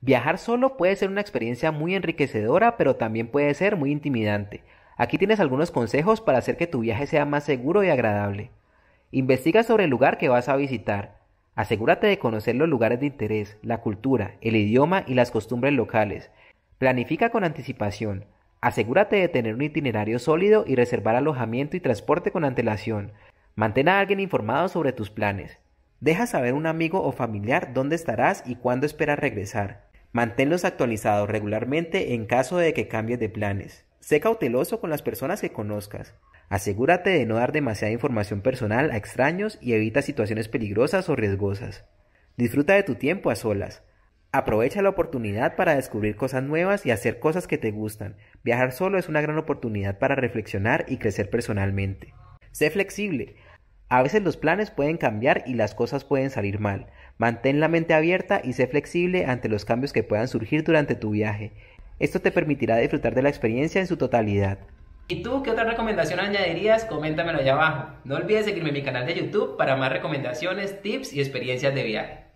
Viajar solo puede ser una experiencia muy enriquecedora, pero también puede ser muy intimidante. Aquí tienes algunos consejos para hacer que tu viaje sea más seguro y agradable. Investiga sobre el lugar que vas a visitar. Asegúrate de conocer los lugares de interés, la cultura, el idioma y las costumbres locales. Planifica con anticipación. Asegúrate de tener un itinerario sólido y reservar alojamiento y transporte con antelación. Mantén a alguien informado sobre tus planes. Deja saber a un amigo o familiar dónde estarás y cuándo esperas regresar. Manténlos actualizados regularmente en caso de que cambies de planes. Sé cauteloso con las personas que conozcas. Asegúrate de no dar demasiada información personal a extraños y evita situaciones peligrosas o riesgosas. Disfruta de tu tiempo a solas. Aprovecha la oportunidad para descubrir cosas nuevas y hacer cosas que te gustan. Viajar solo es una gran oportunidad para reflexionar y crecer personalmente. Sé flexible. A veces los planes pueden cambiar y las cosas pueden salir mal. Mantén la mente abierta y sé flexible ante los cambios que puedan surgir durante tu viaje. Esto te permitirá disfrutar de la experiencia en su totalidad. ¿Y tú qué otra recomendación añadirías? Coméntamelo allá abajo. No olvides seguirme en mi canal de YouTube para más recomendaciones, tips y experiencias de viaje.